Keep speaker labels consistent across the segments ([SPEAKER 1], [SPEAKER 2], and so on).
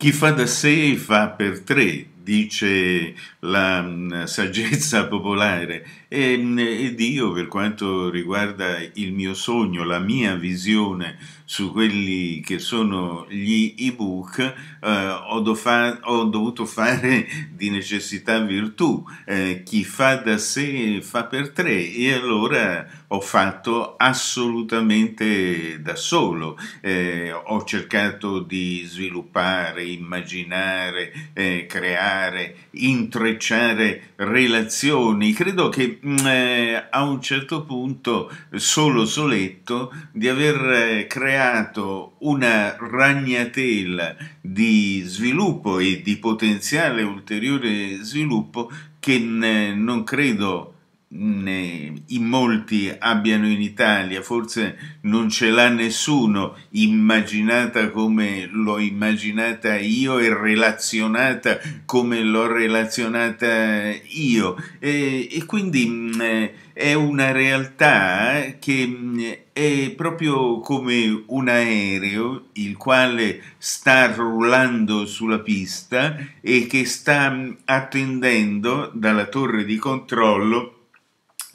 [SPEAKER 1] Chi fa da sé fa per tre, dice la mm, saggezza popolare, e, mm, ed io per quanto riguarda il mio sogno, la mia visione su quelli che sono gli ebook, eh, ho, do ho, dovuto fare di necessità virtù, eh, chi fa da sé fa per tre e allora ho fatto assolutamente da solo, eh, ho cercato di sviluppare, immaginare, eh, creare, creare, intrecciare relazioni. Credo che mm, eh, a un certo punto solo Soletto di aver eh, creato una ragnatela di sviluppo e di potenziale ulteriore sviluppo che mm, eh, non credo in molti abbiano in Italia, forse non ce l'ha nessuno immaginata come l'ho immaginata io e relazionata come l'ho relazionata io e, e quindi eh, è una realtà che mm, è proprio come un aereo il quale sta rullando sulla pista e che sta mm, attendendo dalla torre di controllo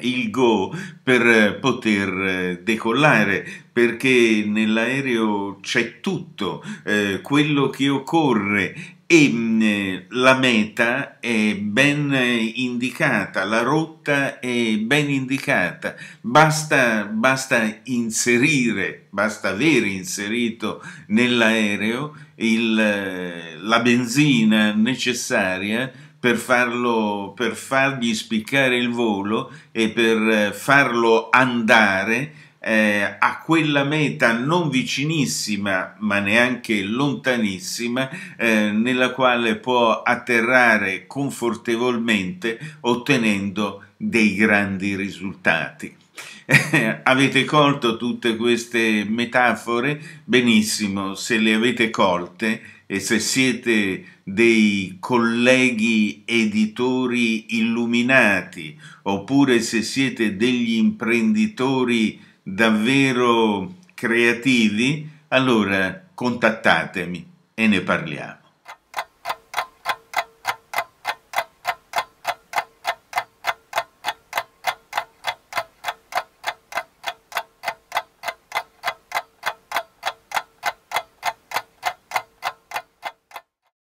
[SPEAKER 1] il go per eh, poter eh, decollare perché nell'aereo c'è tutto eh, quello che occorre e mm, eh, la meta è ben indicata, la rotta è ben indicata, basta, basta inserire, basta aver inserito nell'aereo la benzina necessaria per, farlo, per fargli spiccare il volo e per eh, farlo andare eh, a quella meta non vicinissima ma neanche lontanissima eh, nella quale può atterrare confortevolmente ottenendo dei grandi risultati. avete colto tutte queste metafore? Benissimo, se le avete colte e se siete dei colleghi editori illuminati oppure se siete degli imprenditori davvero creativi, allora contattatemi e ne parliamo.